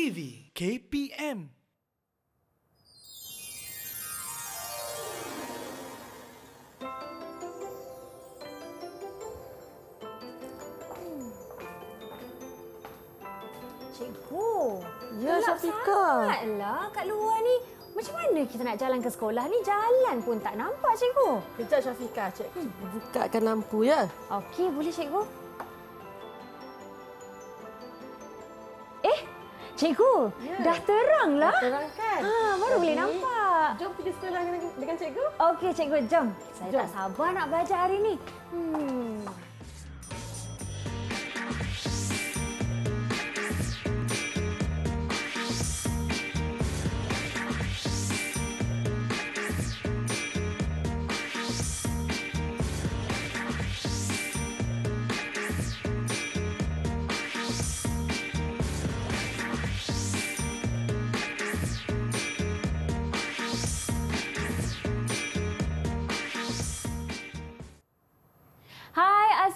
Kiwi KPM Ya, Syafika. Alah, kat luar ni. Macam mana kita nak jalan ke sekolah ni? Jalan pun tak nampak, cikgu. Kejap, Syafika. Cikgu, bukakan lampu, ya? Okey, boleh, cikgu. Cikgu, ya. dah teranglah. Dah terang kan? Ha, ah, baru okay. boleh nampak. Jom pergi sekolah dengan, dengan cikgu. Okey, cikgu. Jom. Saya jom. tak sabar nak belajar hari ini. Hmm.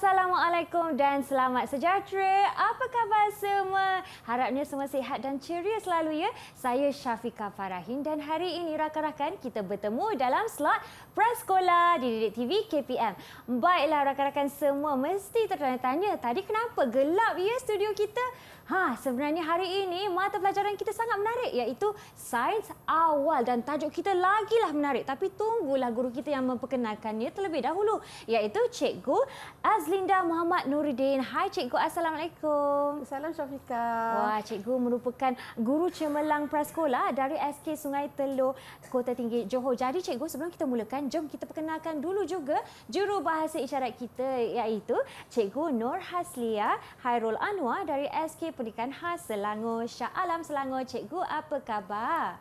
Assalamualaikum dan selamat sejahtera. Apa khabar semua? Harapnya semua sihat dan ceria selalu ya. Saya Syafiqah Farahin dan hari ini rakan-rakan kita bertemu dalam slot Praskola di Didik TV KPM. Baiklah rakan-rakan semua mesti tertanya-tanya tadi kenapa gelap ya studio kita? Ha, sebenarnya hari ini mata pelajaran kita sangat menarik iaitu sains awal dan tajuk kita lagilah menarik. Tapi tunggulah guru kita yang memperkenalkannya terlebih dahulu iaitu Cikgu Azlinda Muhammad Nuridin. Hai Cikgu, Assalamualaikum. Salam Syafika. Wah, Cikgu merupakan guru cemerlang prasekolah dari SK Sungai Telur, Kota Tinggi, Johor. Jadi Cikgu, sebelum kita mulakan, jom kita perkenalkan dulu juga juru bahasa isyarat kita iaitu Cikgu Nur Hasliah Hairul Anwar dari SK pendidikan khas Selangor. Sya'alam Selangor, cikgu apa khabar?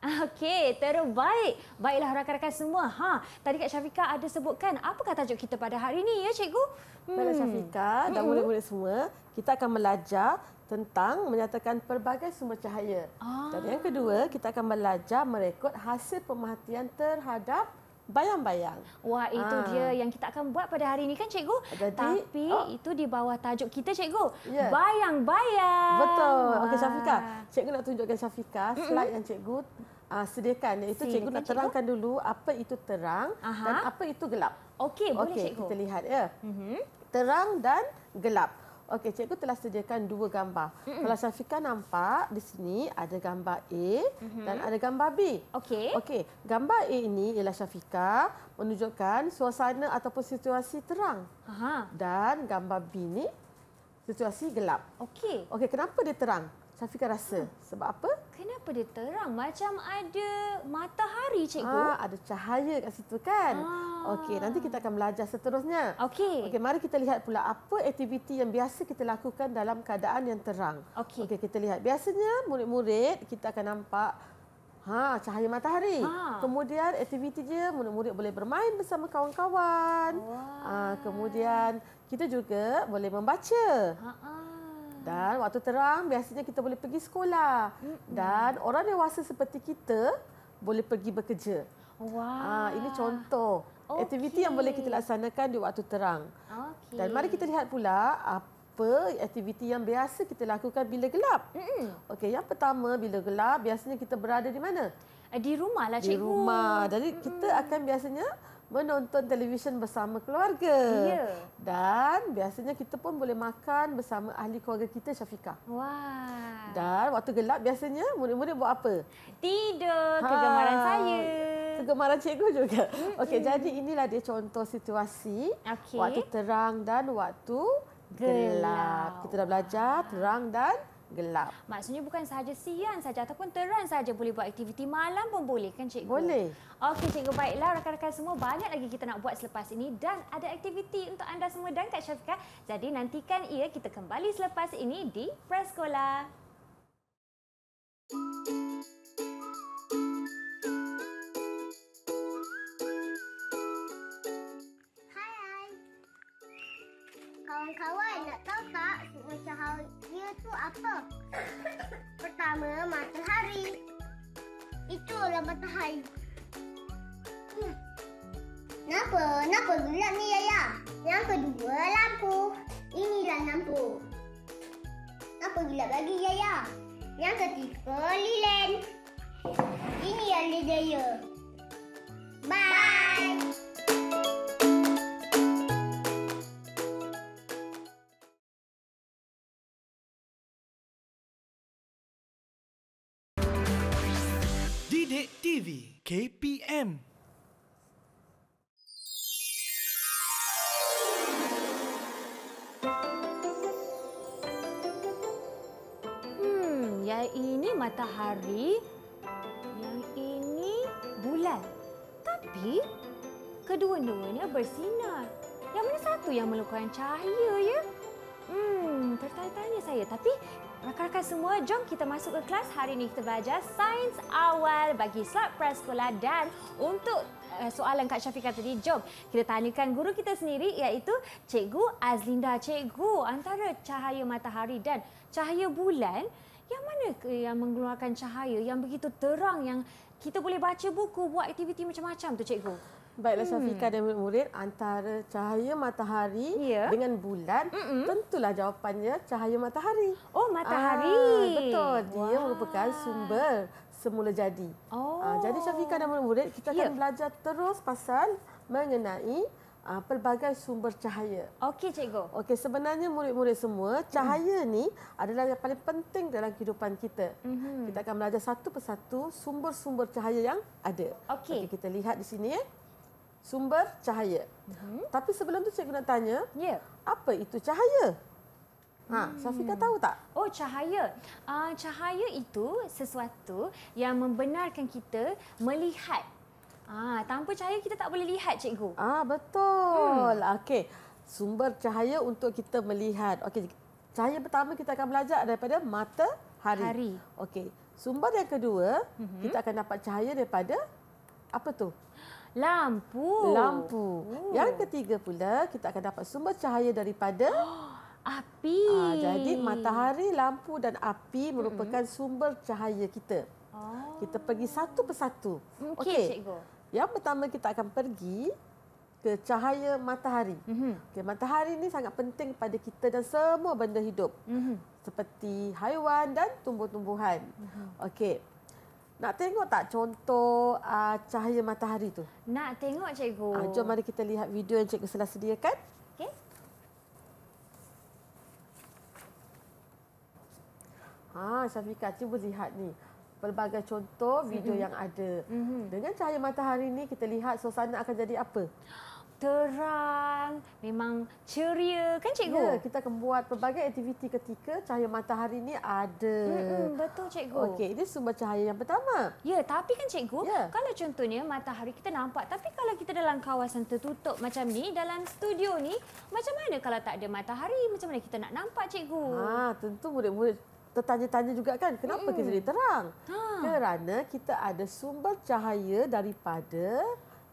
Okey, terbaik. Baiklah rakan-rakan semua. Ha, tadi Kak Syafika ada sebutkan apa kata tajuk kita pada hari ini ya, cikgu? Hmm. Baiklah Syafika dan hmm. mula-mula semua, kita akan belajar tentang menyatakan pelbagai sumber cahaya. Ah. Dan yang kedua, kita akan belajar merekod hasil pemerhatian terhadap bayang-bayang. Wah, itu ha. dia yang kita akan buat pada hari ini kan cikgu? Jadi, Tapi oh. itu di bawah tajuk kita cikgu. Yeah. Bayang-bayang. Betul. Okey Safika, cikgu nak tunjukkan Safika slide mm -mm. yang cikgu uh, sediakan. Itu cikgu nak terangkan cikgu? dulu apa itu terang Aha. dan apa itu gelap. Okey, boleh cikgu. Okey, kita lihat ya. Mm -hmm. Terang dan gelap. Okey, cikgu telah sediakan dua gambar. Mm-hmm. Kalau Safika nampak di sini ada gambar A mm-hmm. dan ada gambar B. Okey. Okey, gambar A ini ialah Safika menunjukkan suasana ataupun situasi terang. Aha. Dan gambar B ini situasi gelap. Okey. Okey, kenapa dia terang? Safika rasa. Ha. Sebab apa? Kenapa dia terang? Macam ada matahari, cikgu. ha, ada cahaya kat situ kan? Ha. Okey, nanti kita akan belajar seterusnya. Okey. Okey, mari kita lihat pula apa aktiviti yang biasa kita lakukan dalam keadaan yang terang. Okey, okay, kita lihat. Biasanya murid-murid kita akan nampak ha cahaya matahari. Ha. Kemudian aktiviti dia murid-murid boleh bermain bersama kawan-kawan. Ah, ha, kemudian kita juga boleh membaca. Ha. -ha. Dan waktu terang biasanya kita boleh pergi sekolah. Dan orang dewasa seperti kita boleh pergi bekerja. Oh, Wah. Ha, ini contoh okay. aktiviti yang boleh kita laksanakan di waktu terang. Okay. Dan mari kita lihat pula apa aktiviti yang biasa kita lakukan bila gelap. Okey, yang pertama bila gelap biasanya kita berada di mana? Eh, di rumah lah cikgu. Di rumah. Jadi kita akan biasanya menonton televisyen bersama keluarga. Ya. Dan biasanya kita pun boleh makan bersama ahli keluarga kita Syafika. Wah. Dan waktu gelap biasanya murid-murid buat apa? Tidur ha, kegemaran saya. Kegemaran cikgu juga. Okey, jadi inilah dia contoh situasi okay. waktu terang dan waktu gelap. gelap. Kita dah belajar terang dan gelap. Maksudnya bukan sahaja siang saja ataupun terang saja boleh buat aktiviti malam pun boleh kan cikgu? Boleh. Okey cikgu baiklah rakan-rakan semua banyak lagi kita nak buat selepas ini dan ada aktiviti untuk anda semua dan Kak Syafiqah. Jadi nantikan ia kita kembali selepas ini di Preskola. Thank you. kawan-kawan nak tahu tak Macam hal dia tu apa? Pertama, matahari. Itulah matahari. Hmm. Kenapa? Kenapa pula ni, Yaya? Yang kedua, lampu. Inilah lampu. Kenapa gila lagi, Yaya? Yang ketiga, lilin. Ini yang dia jaya. Bye! Bye. TV KPM Hmm, yang ini matahari, yang ini bulan. Tapi kedua-duanya bersinar. Yang mana satu yang melukakan cahaya ya? Hmm, tertanya-tanya saya. Tapi Rakan-rakan semua, jom kita masuk ke kelas. Hari ini kita belajar sains awal bagi slot prasekolah dan untuk eh, soalan Kak Syafiqah tadi, jom kita tanyakan guru kita sendiri iaitu Cikgu Azlinda. Cikgu, antara cahaya matahari dan cahaya bulan, yang mana yang mengeluarkan cahaya yang begitu terang yang kita boleh baca buku, buat aktiviti macam-macam tu Cikgu? Baiklah hmm. Syafiqah dan murid-murid, antara cahaya matahari yeah. dengan bulan, Mm-mm. tentulah jawapannya cahaya matahari. Oh, matahari. Ah, betul. Dia wow. merupakan sumber semula jadi. Oh. Ah, jadi oh. Syafiqah dan murid-murid, kita akan yeah. belajar terus pasal mengenai ah, pelbagai sumber cahaya. Okey, cikgu. Okey, sebenarnya murid-murid semua, cahaya mm. ni adalah yang paling penting dalam kehidupan kita. Mm-hmm. Kita akan belajar satu persatu sumber-sumber cahaya yang ada. Okey. Okay, kita lihat di sini ya. Eh sumber cahaya. Mm-hmm. Tapi sebelum tu cikgu nak tanya, yeah. apa itu cahaya? Ha, hmm. Safika tahu tak? Oh, cahaya. Uh, cahaya itu sesuatu yang membenarkan kita melihat. Ah, tanpa cahaya kita tak boleh lihat, cikgu. Ah, betul. Hmm. Okey. Sumber cahaya untuk kita melihat. Okey. Cahaya pertama kita akan belajar daripada mata hari. hari. Okey. Sumber yang kedua, mm-hmm. kita akan dapat cahaya daripada apa tu? Lampu. Lampu. Oh. Yang ketiga pula, kita akan dapat sumber cahaya daripada... Oh, api. Uh, jadi, matahari, lampu dan api merupakan mm -hmm. sumber cahaya kita. Oh. Kita pergi satu persatu. Mm, okey, okay. cikgu. Yang pertama, kita akan pergi ke cahaya matahari. Mm -hmm. okay, matahari ini sangat penting kepada kita dan semua benda hidup. Mm -hmm. Seperti haiwan dan tumbuh-tumbuhan. Mm -hmm. Okey. Nak tengok tak contoh uh, cahaya matahari tu? Nak tengok cikgu. Uh, jom mari kita lihat video yang cikgu telah sediakan. Okey. Ha, Safika cuba lihat ni. Pelbagai contoh video mm -hmm. yang ada. Mm -hmm. Dengan cahaya matahari ni kita lihat suasana akan jadi apa? terang, memang ceria kan cikgu? Ya, kita akan buat pelbagai aktiviti ketika cahaya matahari ni ada. Mm-mm, betul cikgu. Okey, ini sumber cahaya yang pertama. Ya, tapi kan cikgu, ya. kalau contohnya matahari kita nampak, tapi kalau kita dalam kawasan tertutup macam ni, dalam studio ni, macam mana kalau tak ada matahari, macam mana kita nak nampak cikgu? Ha, tentu murid-murid tertanya-tanya juga kan, kenapa mm. kita jadi terang? Ha. Kerana kita ada sumber cahaya daripada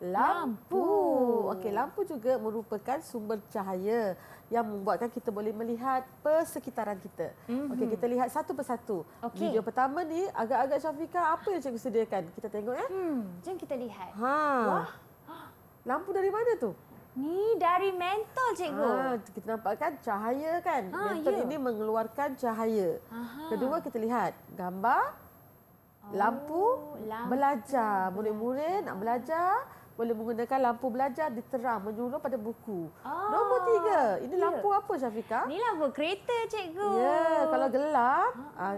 lampu. lampu. Okey, lampu juga merupakan sumber cahaya yang membuatkan kita boleh melihat persekitaran kita. Mm-hmm. Okey, kita lihat satu persatu. Okay. Video pertama ni agak-agak Syafika apa yang cikgu sediakan? Kita tengok eh. Hmm, jom kita lihat. Ha. Wah. Lampu dari mana tu? Ni dari mentol cikgu. Ha, kita nampak kan cahaya kan? Ha, mentol yeah. ini mengeluarkan cahaya. Aha. Kedua kita lihat gambar Lampu, oh, lampu belajar. belajar. Murid-murid nak belajar, boleh menggunakan lampu belajar diterang menyuruh pada buku. Oh, Nombor tiga. Ini yeah. lampu apa Syafiqah? Ini lampu kereta cikgu. Ya, yeah, kalau gelap, uh-huh.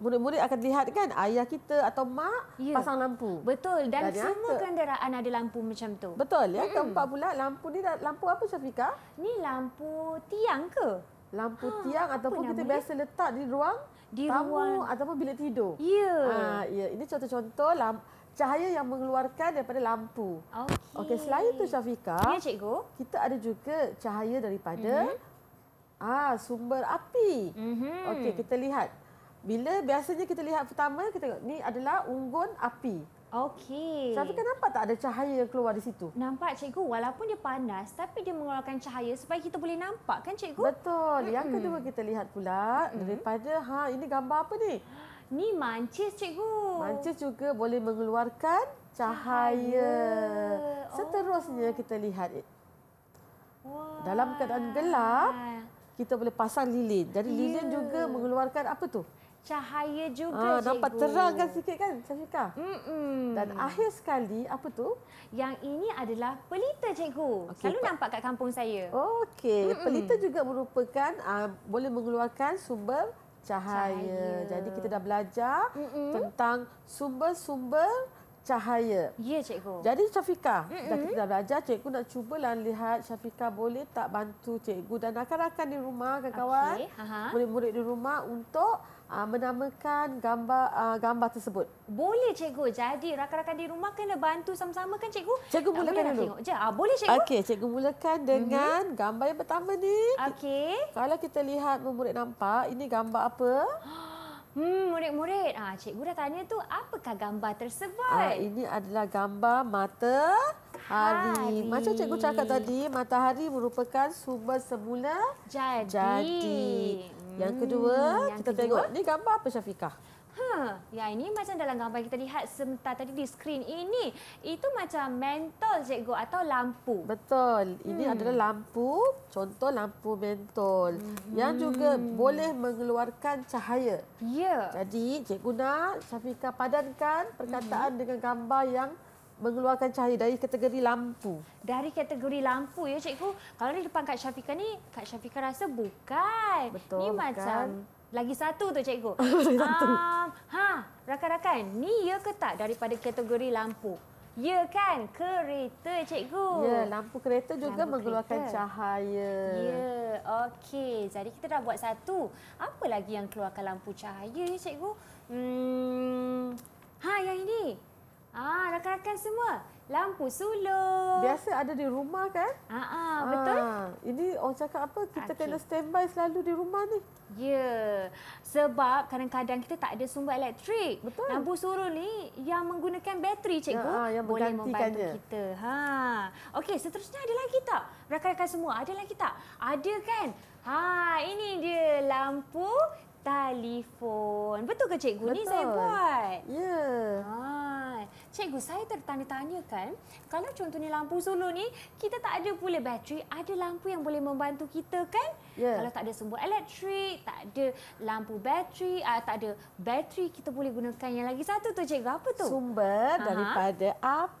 murid-murid akan lihat kan ayah kita atau mak yeah. pasang lampu. Betul dan, dan semua yang... kenderaan ada lampu macam tu. Betul. Yang mm. keempat pula, lampu ni lampu apa Syafiqah? ni lampu tiang ke? Lampu ha, tiang ataupun kita biasa letak di ruang di tamu ruang. ataupun bilik tidur. Ya. Ha, ya, ini contoh-contoh lampu cahaya yang mengeluarkan daripada lampu. Okey. Okey, selain itu Syafika, ya, cikgu. kita ada juga cahaya daripada mm-hmm. ah sumber api. Mm-hmm. Okey, kita lihat. Bila biasanya kita lihat pertama, kita tengok ni adalah unggun api. Okey. Syafika nampak tak ada cahaya yang keluar di situ? Nampak cikgu, walaupun dia panas tapi dia mengeluarkan cahaya supaya kita boleh nampak kan cikgu? Betul. Mm-hmm. Yang kedua kita lihat pula mm-hmm. daripada ha ini gambar apa ni? ni mancis cikgu. Mancis juga boleh mengeluarkan cahaya. cahaya. Seterusnya oh. kita lihat. Wah. Dalam keadaan gelap, kita boleh pasang lilin. Jadi yeah. lilin juga mengeluarkan apa tu? Cahaya juga ah, cikgu. Nampak terang kan sikit kan Safika? Mm -mm. Dan akhir sekali apa tu? Yang ini adalah pelita cikgu. Okay. Selalu nampak kat kampung saya. Okey. Mm -mm. Pelita juga merupakan uh, boleh mengeluarkan sumber cahaya. cahaya. Jadi kita dah belajar mm-hmm. tentang sumber-sumber cahaya. Ya, cikgu. Jadi Syafika, mm-hmm. dah kita dah belajar, cikgu nak cubalah lihat Syafika boleh tak bantu cikgu dan rakan-rakan di rumah, kawan-kawan, okay. murid-murid di rumah untuk uh, menamakan gambar uh, gambar tersebut. Boleh cikgu. Jadi rakan-rakan di rumah kena bantu sama-sama kan cikgu? Cikgu mulakan dulu. Tengok je. Uh, boleh cikgu? Okey, cikgu mulakan dengan mm-hmm. gambar yang pertama ni. Okey. Kalau kita lihat murid nampak, ini gambar apa? Hmm, murid-murid. Ah, cikgu dah tanya tu, apakah gambar tersebut? Ah, ini adalah gambar matahari. Hari. Macam cikgu cakap tadi, matahari merupakan sumber semula jadi. jadi. Yang kedua, hmm, yang kita kedua. tengok ni gambar apa Syafiqah? Ha, yang ini macam dalam gambar kita lihat sebentar tadi di skrin ini. Itu macam mentol cikgu atau lampu. Betul. Ini hmm. adalah lampu, contoh lampu mentol. Hmm. Yang juga boleh mengeluarkan cahaya. Yeah. Jadi cikgu nak Syafiqah padankan perkataan hmm. dengan gambar yang mengeluarkan cahaya dari kategori lampu. Dari kategori lampu ya cikgu. Kalau di depan Kak Syafika ni, Kak Syafika rasa bukan. Betul, ni bukan. macam lagi satu tu cikgu. satu. Um, ha, rakan-rakan, ni ya ke tak daripada kategori lampu? Ya kan, kereta cikgu. Ya, lampu kereta juga lampu mengeluarkan kereta. cahaya. Ya, okey. Jadi kita dah buat satu. Apa lagi yang keluarkan lampu cahaya ya cikgu? Hmm. Ha, yang ini. Ah, rakan-rakan semua, lampu suluh. Biasa ada di rumah kan? Ah, ah, ah, betul. Ini orang cakap apa? Kita okay. kena standby selalu di rumah ni. Ya. Sebab kadang-kadang kita tak ada sumber elektrik. Betul. Lampu suruh ni yang menggunakan bateri, cikgu, ya, ah, yang boleh membantu kita. Ha. Okey, seterusnya ada lagi tak? Rakan-rakan semua, ada lagi tak? Ada kan? Ha, ini dia lampu telefon. Betul ke cikgu betul. ni saya buat? Ya. Ha. Cikgu, saya tertanya-tanya kan, kalau contohnya lampu solo ni, kita tak ada pula bateri, ada lampu yang boleh membantu kita kan? Yeah. Kalau tak ada sumber elektrik, tak ada lampu bateri, uh, tak ada bateri, kita boleh gunakan yang lagi satu tu cikgu. Apa tu? Sumber Aha. daripada api.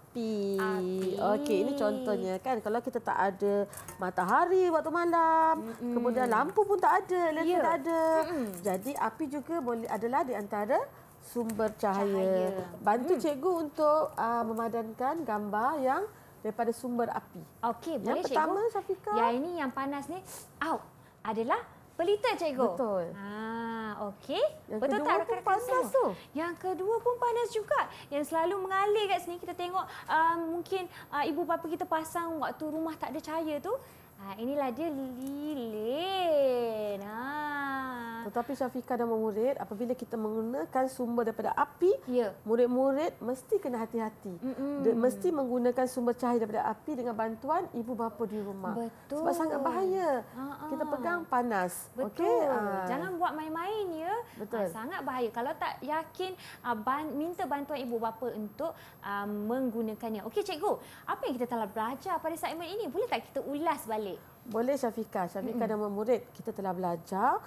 Api. Okey, ini contohnya kan. Kalau kita tak ada matahari waktu malam, mm-hmm. kemudian lampu pun tak ada, lampu yeah. tak ada. Mm-hmm. Jadi api juga boleh adalah di antara sumber cahaya. cahaya. Bantu hmm. cikgu untuk uh, memadankan gambar yang daripada sumber api. Okey, boleh cikgu. Yang pertama, Safika. Yang ini yang panas ni, out adalah pelita cikgu. Betul. Ah, okey. Yang Betul kedua tak, pun panas tu. Yang kedua pun panas juga. Yang selalu mengalir kat sini kita tengok uh, mungkin uh, ibu bapa kita pasang waktu rumah tak ada cahaya tu. Ha, inilah dia lilin. Ha. Tetapi Syafiqah dan murid apabila kita menggunakan sumber daripada api, ya. murid-murid mesti kena hati-hati. Mm-hmm. Mesti menggunakan sumber cahaya daripada api dengan bantuan ibu bapa di rumah. Betul. Sebab sangat bahaya. Ha-ha. Kita pegang panas. Betul. Okay? Ah. Jangan buat main-main ya. Betul. Ah, sangat bahaya. Kalau tak yakin ah, minta bantuan ibu bapa untuk menggunakannya. Okey cikgu, apa yang kita telah belajar pada segmen ini? Boleh tak kita ulas balik? Boleh Syafiqah. Syafiqah mm-hmm. nama murid. Kita telah belajar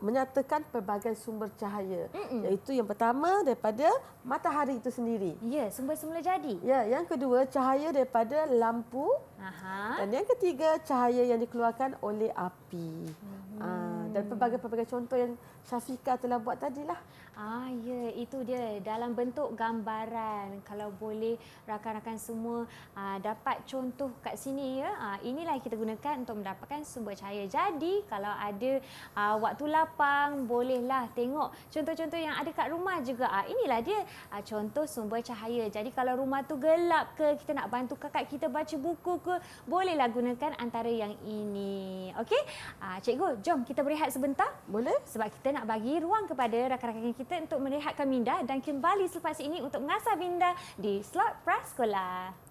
menyatakan pelbagai sumber cahaya. mm Iaitu yang pertama daripada matahari itu sendiri. Ya, yeah, sumber semula jadi. Ya, yang kedua cahaya daripada lampu. Aha. Dan yang ketiga cahaya yang dikeluarkan oleh api. mm dan pelbagai-pelbagai contoh yang Syafika telah buat tadilah. Ah ya, itu dia dalam bentuk gambaran. Kalau boleh rakan-rakan semua aa, ah, dapat contoh kat sini ya. Aa, ah, inilah yang kita gunakan untuk mendapatkan sumber cahaya. Jadi kalau ada aa, ah, waktu lapang bolehlah tengok contoh-contoh yang ada kat rumah juga. Ah inilah dia aa, contoh sumber cahaya. Jadi kalau rumah tu gelap ke kita nak bantu kakak kita baca buku ke, bolehlah gunakan antara yang ini. Okey? Ah cikgu, jom kita berehat berehat sebentar? Boleh. Sebab kita nak bagi ruang kepada rakan-rakan kita untuk merehatkan minda dan kembali selepas ini untuk mengasah minda di slot prasekolah.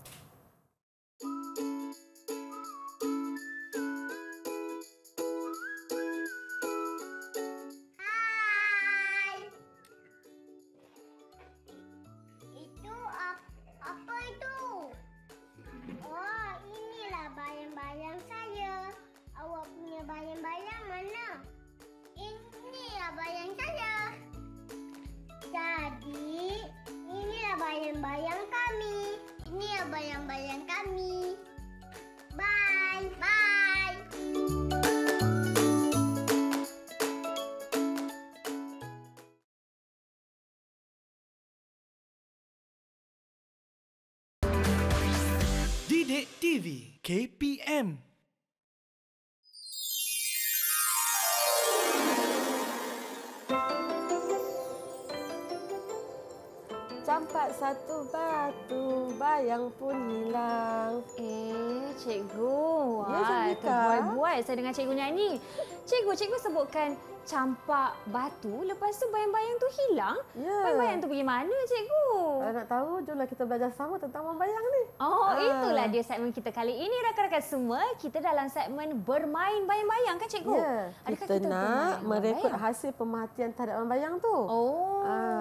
dapat satu batu, bayang pun hilang. Eh, cikgu. Wah, ya, terbuai-buai saya dengan cikgu nyanyi. Cikgu, cikgu sebutkan campak batu, lepas tu bayang-bayang tu hilang. Ya. Bayang-bayang tu pergi mana, cikgu? Uh, nak tahu, jomlah kita belajar sama tentang bayang ni. Oh, uh. itulah dia segmen kita kali ini, rakan-rakan semua. Kita dalam segmen bermain bayang-bayang kan, cikgu? Ya. Adakah kita, kita nak merekod hasil pematian terhadap bayang tu. Oh. Uh.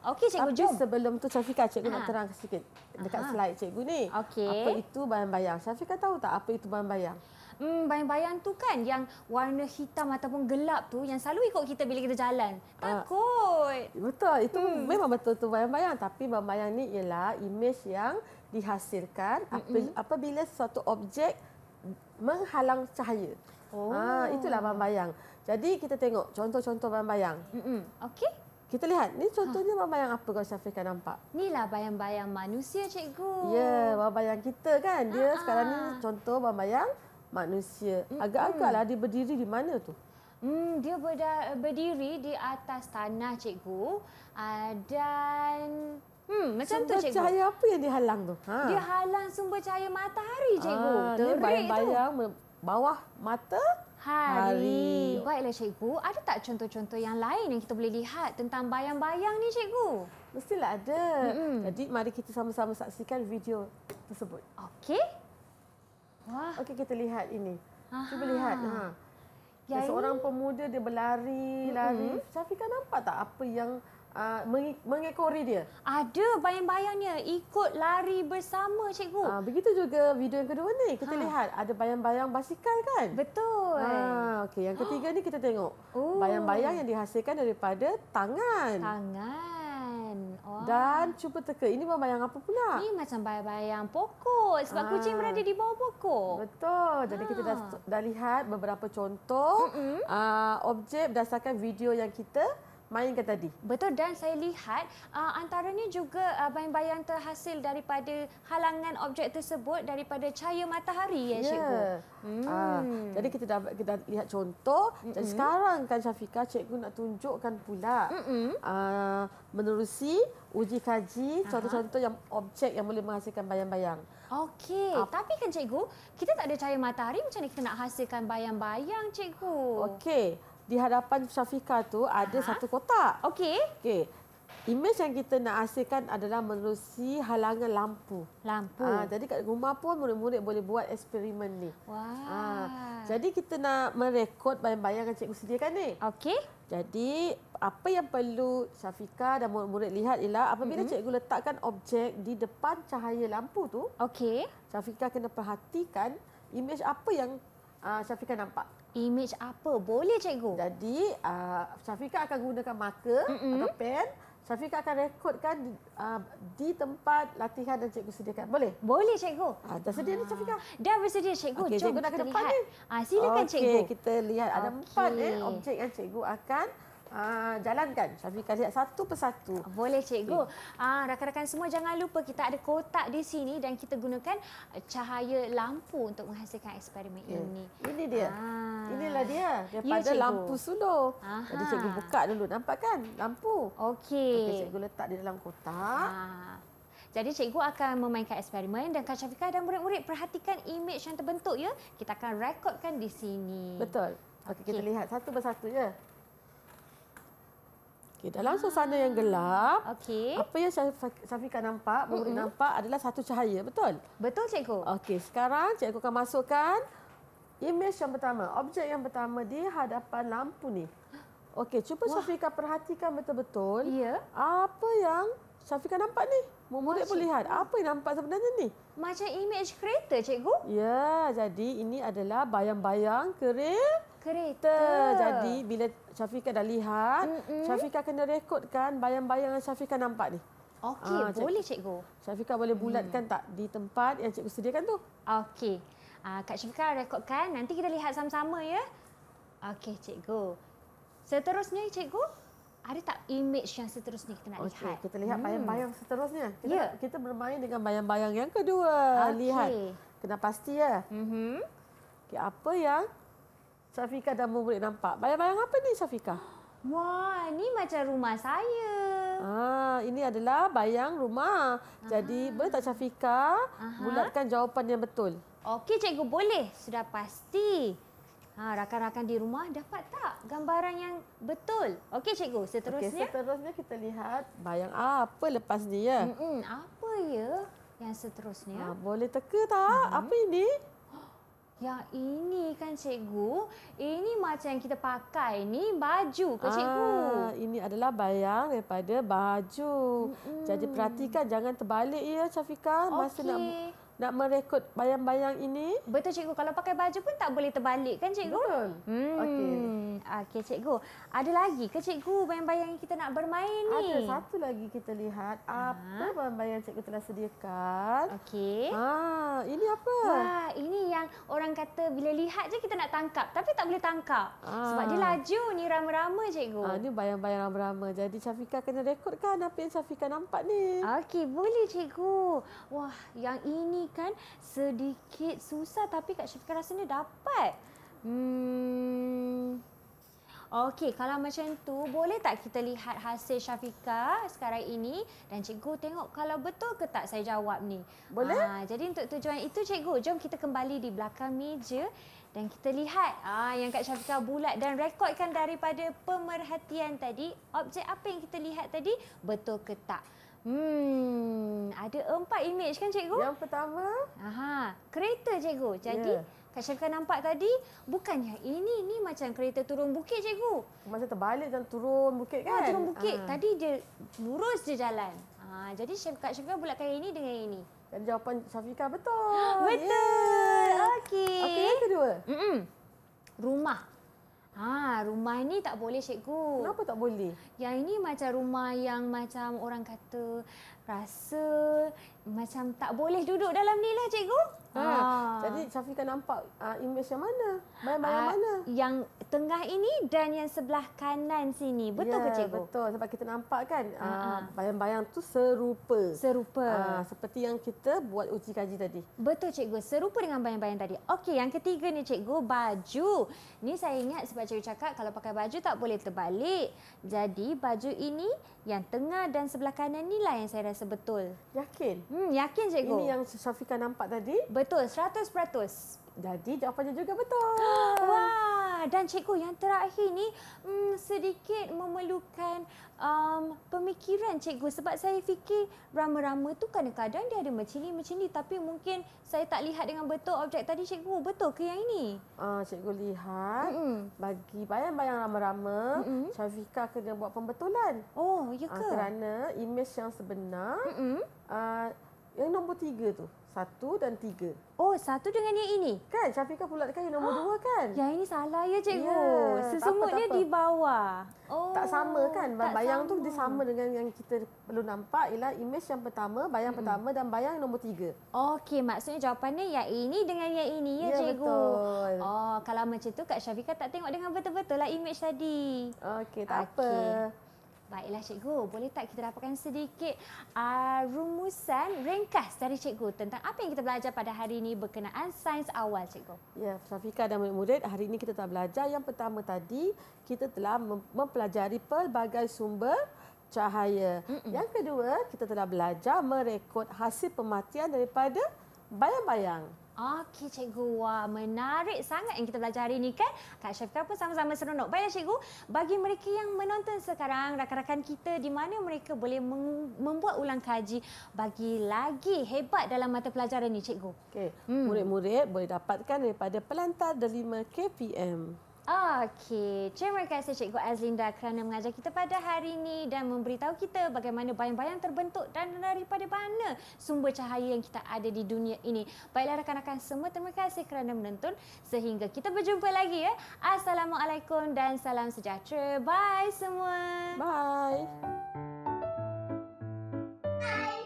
Okey cikgu jom. Tapi sebelum tu Syafiqah cikgu Aha. nak terang sikit dekat Aha. slide cikgu ni. Okay. Apa itu bayang-bayang? Syafiqah tahu tak apa itu bayang-bayang? Hmm, bayang-bayang tu kan yang warna hitam ataupun gelap tu yang selalu ikut kita bila kita jalan. Ah. Takut. Uh, betul. Itu hmm. memang betul tu bayang-bayang tapi bayang-bayang ni ialah imej yang dihasilkan Mm-mm. apabila suatu objek menghalang cahaya. Oh. Ha, itulah bayang-bayang. Jadi kita tengok contoh-contoh bayang-bayang. Hmm. Okey. Kita lihat. Ni ah. contohnya ha. bayang apa kau Syafiqah nampak? Inilah bayang-bayang manusia cikgu. Ya, yeah, bayang kita kan. Dia Ha-ha. Ah. sekarang ni contoh bayang manusia. Agak-agaklah dia berdiri di mana tu? Hmm, dia berdiri di atas tanah cikgu. Uh, dan Hmm, macam sumber tu cikgu. Sumber cahaya apa yang dihalang tu? Ha. Dia halang sumber cahaya matahari cikgu. Ah, dia bayang-bayang bawah mata hari. Baiklah cikgu, ada tak contoh-contoh yang lain yang kita boleh lihat tentang bayang-bayang ni cikgu? Mestilah ada. Mm -mm. Jadi mari kita sama-sama saksikan video tersebut. Okey. Wah. Okey kita lihat ini. Aha. Cuba lihat. Ha. Ya, seorang pemuda dia berlari, mm -mm. lari. Safika nampak tak apa yang uh, mengekori dia. Ada bayang-bayangnya ikut lari bersama cikgu. Uh, begitu juga video yang kedua ni. Kita ha. lihat ada bayang-bayang basikal kan? Betul. Uh, ah, okay. Yang ketiga ni kita tengok. Oh. Bayang-bayang yang dihasilkan daripada tangan. Tangan. Dan cuba teka, ini bayang apa pula? Ini macam bayang-bayang pokok sebab Aa. kucing berada di bawah pokok. Betul. Jadi Aa. kita dah, dah lihat beberapa contoh mm -mm. Uh, objek berdasarkan video yang kita mainkan tadi. Betul dan saya lihat uh, antaranya juga uh, bayang-bayang terhasil daripada halangan objek tersebut daripada cahaya matahari ya, ya. cikgu. Hmm. Uh, jadi kita dah kita lihat contoh. Mm-mm. Jadi sekarang kan Syafika cikgu nak tunjukkan pula. Uh, menerusi uji kaji contoh-contoh yang objek yang boleh menghasilkan bayang-bayang. Okey, ah. tapi kan cikgu, kita tak ada cahaya matahari macam mana kita nak hasilkan bayang-bayang cikgu? Okey di hadapan Syafika tu ada Aha. satu kotak. Okey. Okey. Imej yang kita nak hasilkan adalah melalui halangan lampu. Lampu. Ha, jadi kat rumah pun murid-murid boleh buat eksperimen ni. Wah. Ha, jadi kita nak merekod bayang-bayang yang cikgu sediakan ni. Okey. Jadi apa yang perlu Syafika dan murid-murid lihat ialah apabila mm-hmm. cikgu letakkan objek di depan cahaya lampu tu. Okey. Syafika kena perhatikan imej apa yang uh, Syafika nampak. Image apa? Boleh cikgu. Jadi, uh, ah, Syafika akan gunakan marker Mm-mm. atau pen. Safika akan rekodkan di, uh, di tempat latihan dan cikgu sediakan. Boleh? Boleh cikgu. Uh, dah sedia ni Syafika? Dah bersedia cikgu. Okay, Jom cikgu kita lihat. Ah, silakan okay, cikgu. Okey, kita lihat. Ada okay. empat eh, objek yang cikgu akan... Uh, jalankan tapi lihat satu persatu Boleh cikgu okay. uh, ah, Rakan-rakan semua jangan lupa kita ada kotak di sini Dan kita gunakan ah, cahaya lampu untuk menghasilkan eksperimen okay. Ya, ini Ini dia uh. Inilah dia daripada ya, lampu suluh Aha. Jadi cikgu buka dulu nampak kan lampu Okey okay, Cikgu letak di dalam kotak uh. Jadi cikgu akan memainkan eksperimen dan Kak Syafiqah dan murid-murid perhatikan image yang terbentuk ya Kita akan rekodkan di sini Betul Okey okay. kita lihat satu persatu ya Okey, dalam suasana yang gelap, okay. apa yang Safika nampak, mm -mm. boleh nampak adalah satu cahaya, betul? Betul, cikgu. Okay, sekarang cikgu akan masukkan imej yang pertama, objek yang pertama di hadapan lampu ni. Okey, cuba Safika perhatikan betul-betul. Ya. Apa yang Safika nampak ni? Murid pun lihat. Apa yang nampak sebenarnya ni? Macam imej kereta, cikgu. Ya, jadi ini adalah bayang-bayang kereta kereta. Jadi bila Syafika dah lihat, mm-hmm. Syafika kena rekodkan bayang-bayang yang Syafika nampak ni. Okey, ah, boleh cikgu. Syafika boleh hmm. bulatkan hmm. tak di tempat yang cikgu sediakan tu? Okey. Ah, Kak Syafika rekodkan, nanti kita lihat sama-sama ya. Okey, cikgu. Seterusnya cikgu, ada tak image yang seterusnya kita nak okay, lihat? Kita lihat hmm. bayang-bayang hmm. seterusnya. Kita, yeah. kita bermain dengan bayang-bayang yang kedua. Okay. Lihat. Kena pasti ya. Mm-hmm. Okay, apa yang Safika dah boleh nampak. Bayang-bayang apa ni Safika? Wah, ni macam rumah saya. Ah, ini adalah bayang rumah. Jadi, boleh tak Safika bulatkan jawapan yang betul? Okey, cikgu boleh. Sudah pasti. Ha, rakan-rakan di rumah dapat tak gambaran yang betul? Okey, cikgu. Seterusnya. Okey, seterusnya kita lihat bayang apa lepas ni ya? Hmm, apa ya yang seterusnya? Ha, boleh teka tak? Hmm. Apa ini? Yang ini kan cikgu, ini macam yang kita pakai ni baju ke ah, cikgu? Ah, ini adalah bayang daripada baju. Mm-mm. Jadi perhatikan jangan terbalik ya Syafiqah okay. masa nak nak merekod bayang-bayang ini. Betul cikgu, kalau pakai baju pun tak boleh terbalik kan cikgu? Betul. Hmm. Okey. Okey cikgu. Ada lagi ke cikgu bayang-bayang yang kita nak bermain ni? Ada satu lagi kita lihat. Ah. Apa bayang-bayang cikgu telah sediakan? Okey. Ha, ini apa? Wah, ini yang orang kata bila lihat je kita nak tangkap tapi tak boleh tangkap. Ha. Sebab dia laju ni rama-rama cikgu. Ha, ini bayang-bayang rama-rama. Jadi Safika kena rekodkan apa yang Safika nampak ni. Okey, boleh cikgu. Wah, yang ini kan sedikit susah tapi Kak Syafiqah rasa dia dapat. Hmm. Okey, kalau macam tu boleh tak kita lihat hasil Syafiqah sekarang ini dan cikgu tengok kalau betul ke tak saya jawab ni. Boleh? Ha, jadi untuk tujuan itu cikgu, jom kita kembali di belakang meja dan kita lihat ah yang Kak Syafiqah bulat dan rekodkan daripada pemerhatian tadi, objek apa yang kita lihat tadi betul ke tak. Hmm, ada empat imej kan cikgu? Yang pertama, aha, kereta cikgu. Jadi, yeah. Kak Syafiqah nampak tadi, bukannya ini ni macam kereta turun bukit cikgu. Macam terbalik dan turun bukit ah, kan? Ha, turun bukit. Aha. Tadi dia lurus je jalan. Ha, jadi Kak Syafiqah bulatkan ini dengan ini. Dan jawapan Syafiqah betul. Betul. Yeah. Okey. Okey, yang kedua. Mm-mm. Rumah. Ha, rumah ini tak boleh cikgu. Kenapa tak boleh? Yang ini macam rumah yang macam orang kata rasa macam tak boleh duduk dalam ni lah cikgu. Ha. Ha. Jadi Syafiqah nampak uh, image yang mana? Bayang-bayang uh, mana? Yang tengah ini dan yang sebelah kanan sini. Betul ya, ke cikgu? Betul. Sebab kita nampak kan uh, uh-huh. bayang-bayang tu serupa. Serupa. Uh, seperti yang kita buat uji kaji tadi. Betul cikgu. Serupa dengan bayang-bayang tadi. Okey yang ketiga ni cikgu. Baju. Ni saya ingat sebab cikgu cakap kalau pakai baju tak boleh terbalik. Jadi baju ini yang tengah dan sebelah kanan ni lah yang saya rasa betul. Yakin? Hmm, yakin cikgu. Ini yang Syafiqah kan nampak tadi. Betul. Betul, 100%. Jadi jawapannya juga betul. Wah, dan cikgu yang terakhir ni hmm, sedikit memerlukan um, pemikiran cikgu sebab saya fikir rama-rama tu kadang-kadang dia ada macam ni, macam ni. tapi mungkin saya tak lihat dengan betul objek tadi cikgu. Betul ke yang ini? uh, cikgu lihat. Mm-mm. Bagi bayang-bayang rama-rama, Mm-mm. Syafika kena buat pembetulan. Oh, ya ah, ke? Uh, kerana imej yang sebenar, uh, yang nombor tiga tu. Satu dan tiga. Oh, satu dengan yang ini? Kan, Syafiqah pula ah, kan yang nombor oh, dua kan? Ya ini salah ya, cikgu. Ya, Sesungutnya di bawah. Oh, tak sama kan? Tak bayang sama. tu dia sama dengan yang kita perlu nampak ialah imej yang pertama, bayang hmm pertama dan bayang nombor tiga. Okey, maksudnya jawapannya yang ini dengan yang ini ya, ya cikgu? betul. Oh, kalau macam tu Kak Syafiqah tak tengok dengan betul-betul lah imej tadi. Okey, tak okay. apa. Baiklah cikgu, boleh tak kita dapatkan sedikit uh, rumusan ringkas dari cikgu tentang apa yang kita belajar pada hari ini berkenaan sains awal cikgu? Ya, Safika dan murid-murid, hari ini kita telah belajar yang pertama tadi, kita telah mempelajari pelbagai sumber cahaya. Mm-mm. Yang kedua, kita telah belajar merekod hasil pematian daripada bayang-bayang. Okey cikgu, wah menarik sangat yang kita belajar hari ini kan? Kak Chef pun sama-sama seronok. Baiklah cikgu, bagi mereka yang menonton sekarang, rakan-rakan kita di mana mereka boleh membuat ulang kaji bagi lagi hebat dalam mata pelajaran ini cikgu? Okey, hmm. murid-murid boleh dapatkan daripada pelantar delima KPM. Okey, terima kasih Cikgu Azlinda kerana mengajar kita pada hari ini dan memberitahu kita bagaimana bayang-bayang terbentuk dan daripada mana sumber cahaya yang kita ada di dunia ini. Baiklah rakan-rakan semua, terima kasih kerana menonton sehingga kita berjumpa lagi ya. Assalamualaikum dan salam sejahtera. Bye semua. Bye. Bye.